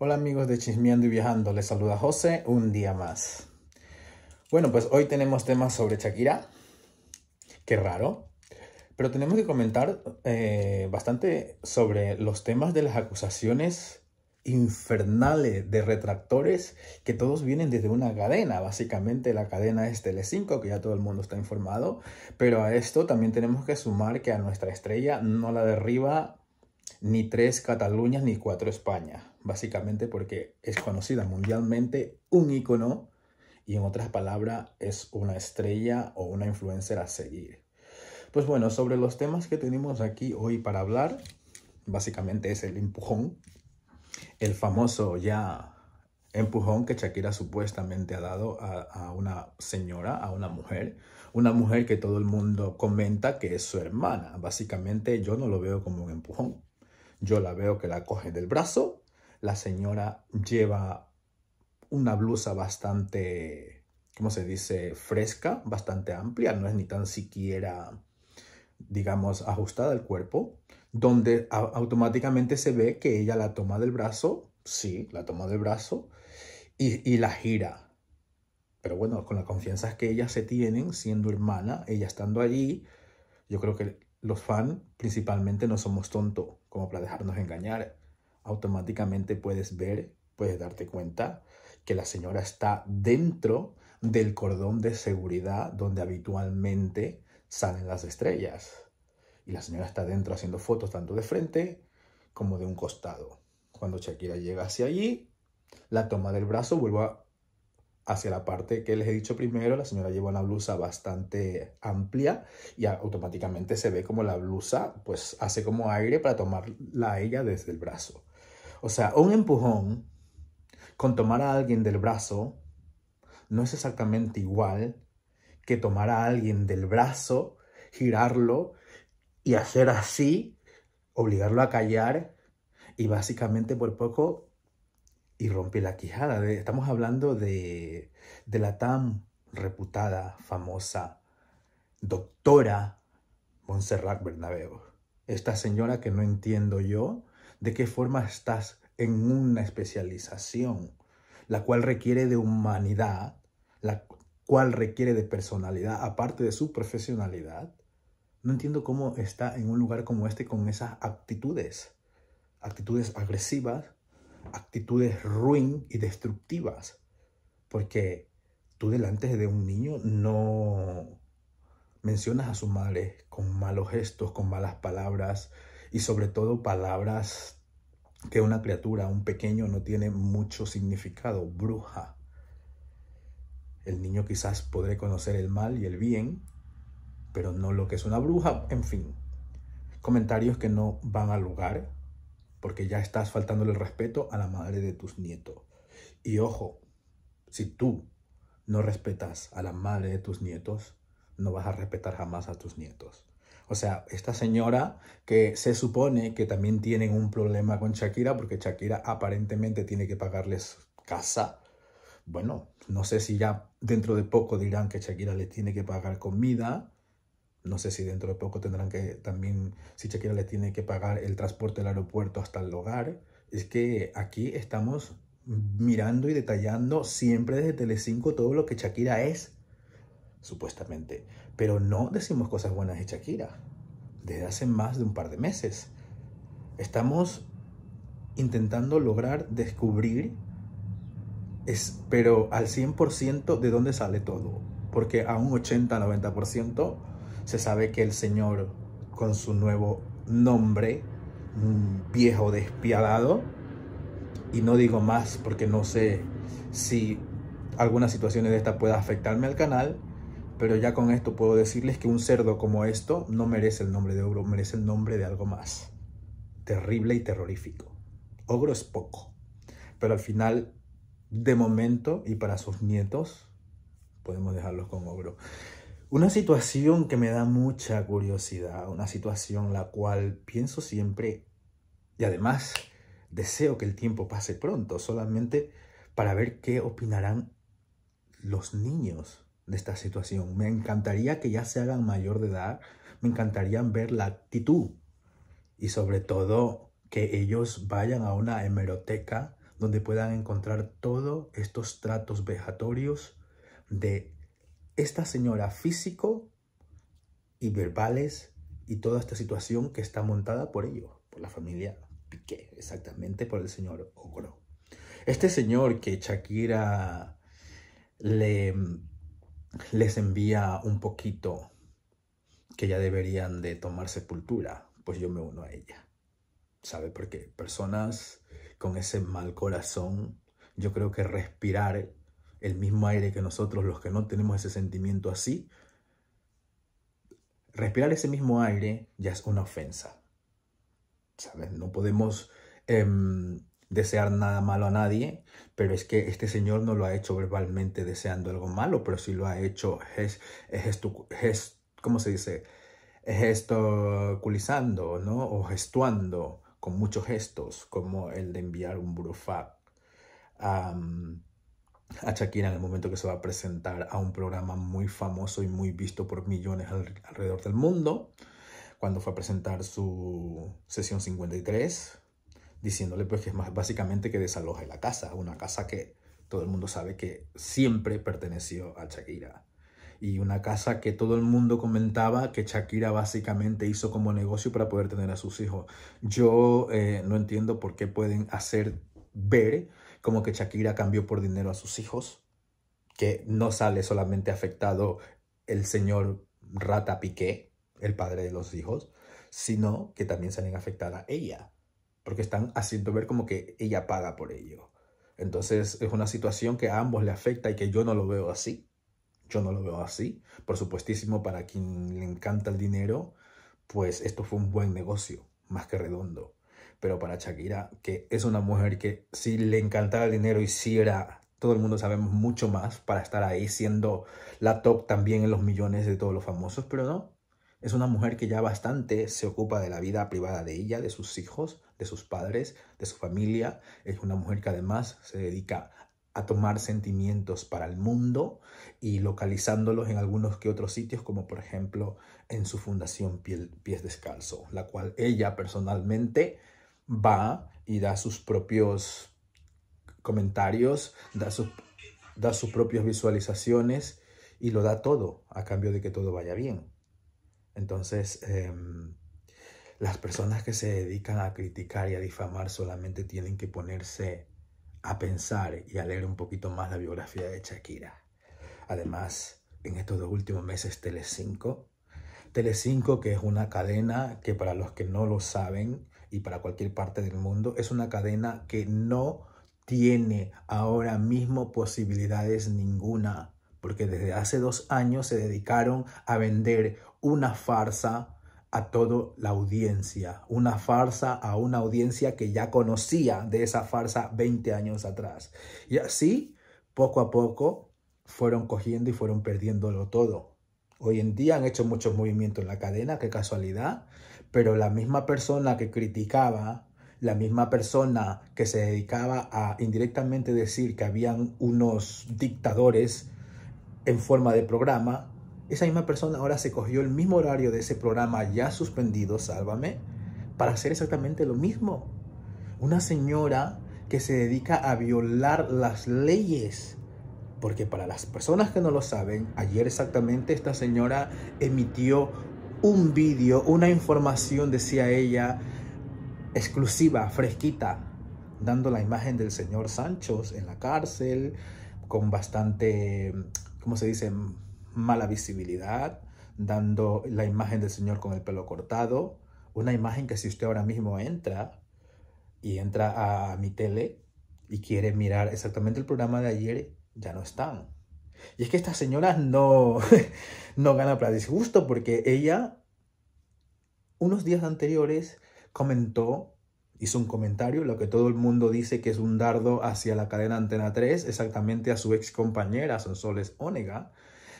Hola amigos de Chismeando y Viajando, les saluda José un día más. Bueno, pues hoy tenemos temas sobre Shakira, qué raro, pero tenemos que comentar eh, bastante sobre los temas de las acusaciones infernales de retractores que todos vienen desde una cadena, básicamente la cadena es Tele5, que ya todo el mundo está informado, pero a esto también tenemos que sumar que a nuestra estrella no la derriba ni tres Cataluñas ni cuatro España, básicamente porque es conocida mundialmente, un icono y en otras palabras es una estrella o una influencer a seguir. Pues bueno, sobre los temas que tenemos aquí hoy para hablar, básicamente es el empujón, el famoso ya empujón que Shakira supuestamente ha dado a, a, una señora, a una mujer, una mujer que todo el mundo comenta que es su hermana. Básicamente yo no lo veo como un empujón. Yo la veo que la coge del brazo. La señora lleva una blusa bastante, ¿cómo se dice? Fresca, bastante amplia. No es ni tan siquiera, digamos, ajustada al cuerpo. Donde automáticamente se ve que ella la toma del brazo. Sí, la toma del brazo. Y, la gira. Pero bueno, con la confianza que ellas se tienen, siendo hermana, ella estando allí, yo creo que los fans principalmente no somos tontos como para dejarnos engañar. Automáticamente puedes ver, puedes darte cuenta que la señora está dentro del cordón de seguridad donde habitualmente salen las estrellas. Y la señora está dentro haciendo fotos tanto de frente como de un costado. Cuando Shakira llega hacia allí, la toma del brazo, vuelve a hacia la parte que les he dicho primero, la señora lleva una blusa bastante amplia y automáticamente se ve como la blusa pues hace como aire para tomarla a ella desde el brazo. O sea, un empujón con tomar a alguien del brazo no es exactamente igual que tomar a alguien del brazo, girarlo y hacer así, obligarlo a callar y básicamente por poco y rompe la quijada. Estamos hablando de, de la tan reputada, famosa doctora Montserrat Bernabeu. Esta señora que no entiendo yo de qué forma estás en una especialización, la cual requiere de humanidad, la cual requiere de personalidad, aparte de su profesionalidad. No entiendo cómo está en un lugar como este con esas actitudes, actitudes agresivas, actitudes ruin y destructivas, porque tú delante de un niño no mencionas a su madre con malos gestos, con malas palabras y sobre todo palabras que una criatura, un pequeño, no tiene mucho significado, bruja. El niño quizás podrá conocer el mal y el bien, pero no lo que es una bruja, en fin. Comentarios que no van al lugar, porque ya estás faltándole el respeto a la madre de tus nietos. Y ojo, si tú no respetas a la madre de tus nietos, no vas a respetar jamás a tus nietos. O sea, esta señora que se supone que también tienen un problema con Shakira porque Shakira aparentemente tiene que pagarles casa. Bueno, no sé si ya dentro de poco dirán que Shakira le tiene que pagar comida no sé si dentro de poco tendrán que también, si Shakira le tiene que pagar el transporte del aeropuerto hasta el hogar. Es que aquí estamos mirando y detallando siempre desde Telecinco todo lo que Shakira es, supuestamente. Pero no decimos cosas buenas de Shakira, desde hace más de un par de meses. Estamos intentando lograr descubrir, es, pero al 100% de dónde sale todo. Porque a un 80-90% se sabe que el Señor, con su nuevo nombre, viejo despiadado, y no digo más porque no sé si algunas situaciones de esta pueda afectarme al canal, pero ya con esto puedo decirles que un cerdo como esto no merece el nombre de ogro, merece el nombre de algo más. Terrible y terrorífico. Ogro es poco, pero al final, de momento y para sus nietos, podemos dejarlos con ogro. Una situación que me da mucha curiosidad, una situación la cual pienso siempre y además deseo que el tiempo pase pronto, solamente para ver qué opinarán los niños de esta situación. Me encantaría que ya se hagan mayor de edad, me encantaría ver la actitud y sobre todo que ellos vayan a una hemeroteca donde puedan encontrar todos estos tratos vejatorios de esta señora físico y verbales y toda esta situación que está montada por ello por la familia Piqué, exactamente por el señor Ogro. Este señor que Shakira le, les envía un poquito que ya deberían de tomar sepultura, pues yo me uno a ella. ¿Sabe? Porque personas con ese mal corazón, yo creo que respirar el mismo aire que nosotros los que no tenemos ese sentimiento así, respirar ese mismo aire ya es una ofensa. ¿Sabes? No podemos em, desear nada malo a nadie, pero es que este señor no lo ha hecho verbalmente deseando algo malo, pero sí lo ha hecho es, es, ¿cómo se dice? ¿no? O gestuando con muchos gestos, como el de enviar un a Shakira en el momento que se va a presentar a un programa muy famoso y muy visto por millones alrededor del mundo, cuando fue a presentar su sesión 53, diciéndole pues que es más básicamente que desaloje la casa, una casa que todo el mundo sabe que siempre perteneció a Shakira. Y una casa que todo el mundo comentaba que Shakira básicamente hizo como negocio para poder tener a sus hijos. Yo eh, no entiendo por qué pueden hacer ver como que Shakira cambió por dinero a sus hijos, que no sale solamente afectado el señor Rata Piqué, el padre de los hijos, sino que también salen afectada ella, porque están haciendo ver como que ella paga por ello. Entonces es una situación que a ambos le afecta y que yo no lo veo así. Yo no lo veo así. Por supuestísimo, para quien le encanta el dinero, pues esto fue un buen negocio, más que redondo pero para Shakira, que es una mujer que si le encantara el dinero hiciera, todo el mundo sabemos mucho más para estar ahí siendo la top también en los millones de todos los famosos, pero no, es una mujer que ya bastante se ocupa de la vida privada de ella, de sus hijos, de sus padres, de su familia. Es una mujer que además se dedica a tomar sentimientos para el mundo y localizándolos en algunos que otros sitios, como por ejemplo en su fundación Pies Descalzo, la cual ella personalmente va y da sus propios comentarios, da, sus propias visualizaciones y lo da todo a cambio de que todo vaya bien. Entonces, em, las personas que se dedican a criticar y a difamar solamente tienen que ponerse a pensar y a leer un poquito más la biografía de Shakira. Además, en estos dos últimos meses Telecinco, Telecinco que es una cadena que para los que no lo saben y para cualquier parte del mundo. Es una cadena que no tiene ahora mismo posibilidades ninguna, porque desde hace dos años se dedicaron a vender una farsa a toda la audiencia, una farsa a una audiencia que ya conocía de esa farsa 20 años atrás. Y así, poco a poco, fueron cogiendo y fueron perdiéndolo todo. Hoy en día han hecho muchos movimientos en la cadena, qué casualidad, pero la misma persona que criticaba, la misma persona que se dedicaba a indirectamente decir que habían unos dictadores en forma de programa, esa misma persona ahora se cogió el mismo horario de ese programa ya suspendido, Sálvame, para hacer exactamente lo mismo. Una señora que se dedica a violar las leyes. Porque para las personas que no lo saben, ayer exactamente esta señora emitió un vídeo, una información, decía ella, exclusiva, fresquita, dando la imagen del señor Sanchos en la cárcel, con bastante, ¿cómo se dice?, mala visibilidad, dando la imagen del señor con el pelo cortado, una imagen que si usted ahora mismo entra y entra a mi tele y quiere mirar exactamente el programa de ayer, ya no están. Y es que esta señora no, no gana para disgusto porque ella, unos días anteriores, comentó, hizo un comentario, lo que todo el mundo dice que es un dardo hacia la cadena Antena 3, exactamente a su ex compañera Sonsoles Onega,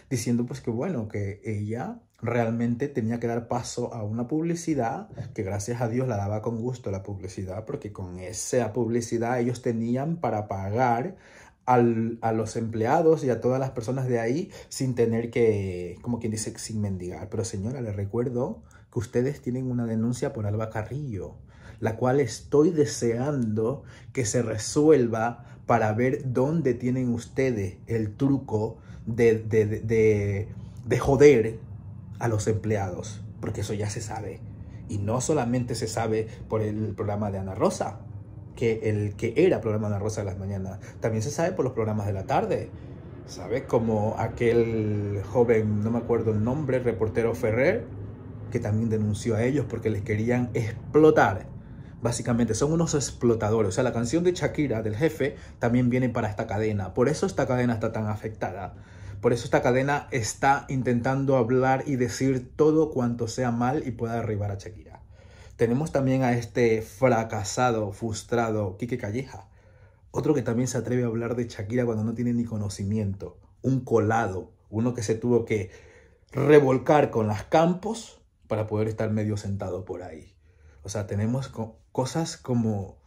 diciendo pues que bueno, que ella realmente tenía que dar paso a una publicidad que gracias a Dios la daba con gusto la publicidad, porque con esa publicidad ellos tenían para pagar a los empleados y a todas las personas de ahí sin tener que, como quien dice, sin mendigar. Pero señora, le recuerdo que ustedes tienen una denuncia por Alba Carrillo, la cual estoy deseando que se resuelva para ver dónde tienen ustedes el truco de, de, de joder a los empleados, porque eso ya se sabe. Y no solamente se sabe por el programa de Ana Rosa, que el que era programa de la Rosa de las Mañanas. También se sabe por los programas de la tarde. ¿Sabes? Como aquel joven, no me acuerdo el nombre, reportero Ferrer, que también denunció a ellos porque les querían explotar. Básicamente, son unos explotadores. O sea, la canción de Shakira, del jefe, también viene para esta cadena. Por eso esta cadena está tan afectada. Por eso esta cadena está intentando hablar y decir todo cuanto sea mal y pueda arribar a Shakira. Tenemos también a este fracasado, frustrado Quique Calleja. Otro que también se atreve a hablar de Shakira cuando no tiene ni conocimiento. Un colado. Uno que se tuvo que revolcar con las campos para poder estar medio sentado por ahí. O sea, tenemos cosas como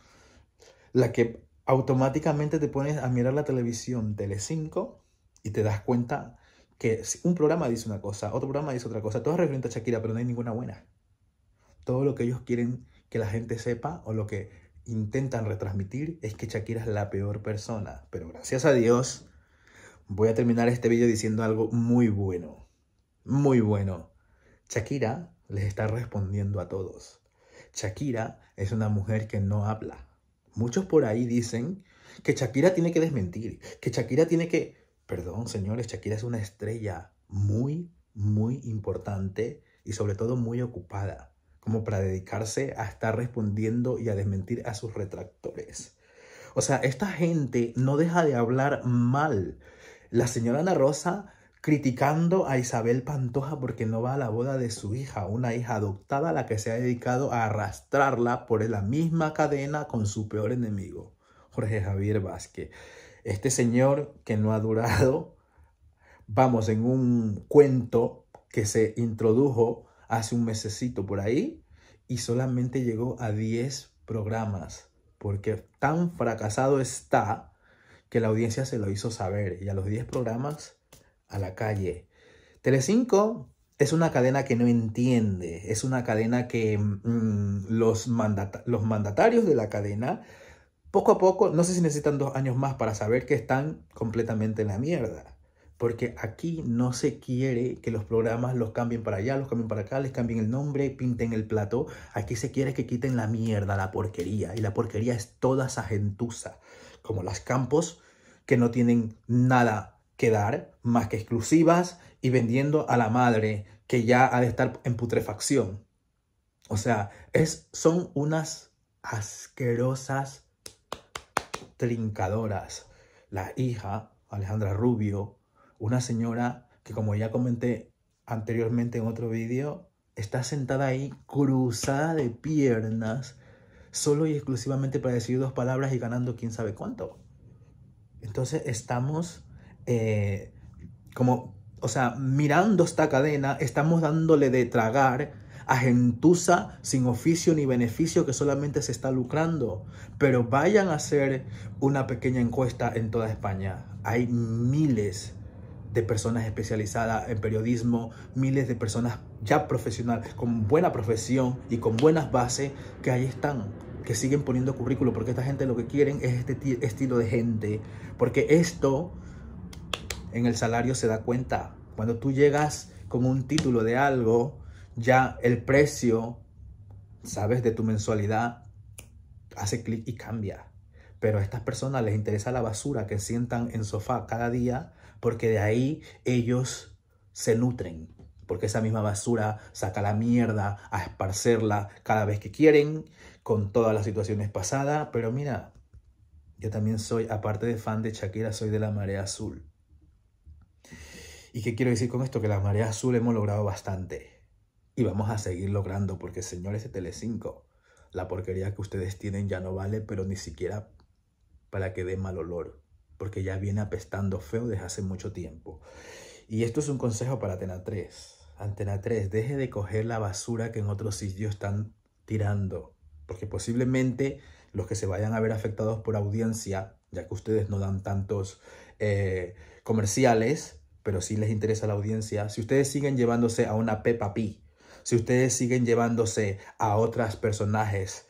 la que automáticamente te pones a mirar la televisión Tele5 y te das cuenta que un programa dice una cosa, otro programa dice otra cosa, es referente a Shakira, pero no hay ninguna buena todo lo que ellos quieren que la gente sepa o lo que intentan retransmitir es que Shakira es la peor persona. Pero gracias a Dios, voy a terminar este video diciendo algo muy bueno. Muy bueno. Shakira les está respondiendo a todos. Shakira es una mujer que no habla. Muchos por ahí dicen que Shakira tiene que desmentir, que Shakira tiene que... Perdón, señores, Shakira es una estrella muy, muy importante y sobre todo muy ocupada como para dedicarse a estar respondiendo y a desmentir a sus retractores. O sea, esta gente no deja de hablar mal. La señora Ana Rosa criticando a Isabel Pantoja porque no va a la boda de su hija, una hija adoptada a la que se ha dedicado a arrastrarla por la misma cadena con su peor enemigo, Jorge Javier Vázquez. Este señor que no ha durado, vamos, en un cuento que se introdujo hace un mesecito por ahí y solamente llegó a 10 programas porque tan fracasado está que la audiencia se lo hizo saber y a los 10 programas a la calle. Telecinco es una cadena que no entiende, es una cadena que mm, los, los mandatarios de la cadena poco a poco, no sé si necesitan dos años más para saber que están completamente en la mierda porque aquí no se quiere que los programas los cambien para allá, los cambien para acá, les cambien el nombre, pinten el plato. Aquí se quiere que quiten la mierda, la porquería. Y la porquería es toda esa gentuza, como las campos que no tienen nada que dar más que exclusivas y vendiendo a la madre que ya ha de estar en putrefacción. O sea, es, son unas asquerosas trincadoras. La hija, Alejandra Rubio, una señora que como ya comenté anteriormente en otro vídeo, está sentada ahí cruzada de piernas solo y exclusivamente para decir dos palabras y ganando quién sabe cuánto. Entonces estamos eh, como, o sea, mirando esta cadena, estamos dándole de tragar a gentuza sin oficio ni beneficio que solamente se está lucrando. Pero vayan a hacer una pequeña encuesta en toda España. Hay miles de personas especializadas en periodismo, miles de personas ya profesionales, con buena profesión y con buenas bases, que ahí están, que siguen poniendo currículo, porque esta gente lo que quieren es este estilo de gente, porque esto en el salario se da cuenta. Cuando tú llegas con un título de algo, ya el precio, sabes, de tu mensualidad, hace clic y cambia. Pero a estas personas les interesa la basura que sientan en sofá cada día porque de ahí ellos se nutren, porque esa misma basura saca la mierda a esparcerla cada vez que quieren, con todas las situaciones pasadas, pero mira, yo también soy, aparte de fan de Shakira, soy de la marea azul. ¿Y qué quiero decir con esto? Que la marea azul hemos logrado bastante. Y vamos a seguir logrando, porque señores de Tele5, la porquería que ustedes tienen ya no vale, pero ni siquiera para que dé mal olor porque ya viene apestando feo desde hace mucho tiempo. Y esto es un consejo para Atena 3. Antena 3, deje de coger la basura que en otros sitios están tirando, porque posiblemente los que se vayan a ver afectados por audiencia, ya que ustedes no dan tantos eh, comerciales, pero sí les interesa la audiencia, si ustedes siguen llevándose a una Peppa pi, si ustedes siguen llevándose a otros personajes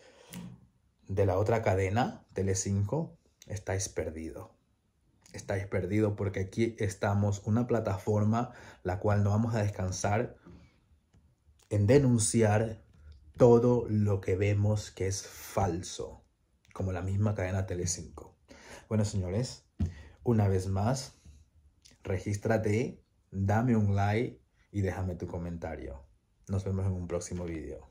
de la otra cadena, Tele5, estáis perdidos estáis perdidos porque aquí estamos, una plataforma la cual no vamos a descansar en denunciar todo lo que vemos que es falso, como la misma cadena Telecinco. Bueno, señores, una vez más, regístrate, dame un like y déjame tu comentario. Nos vemos en un próximo video.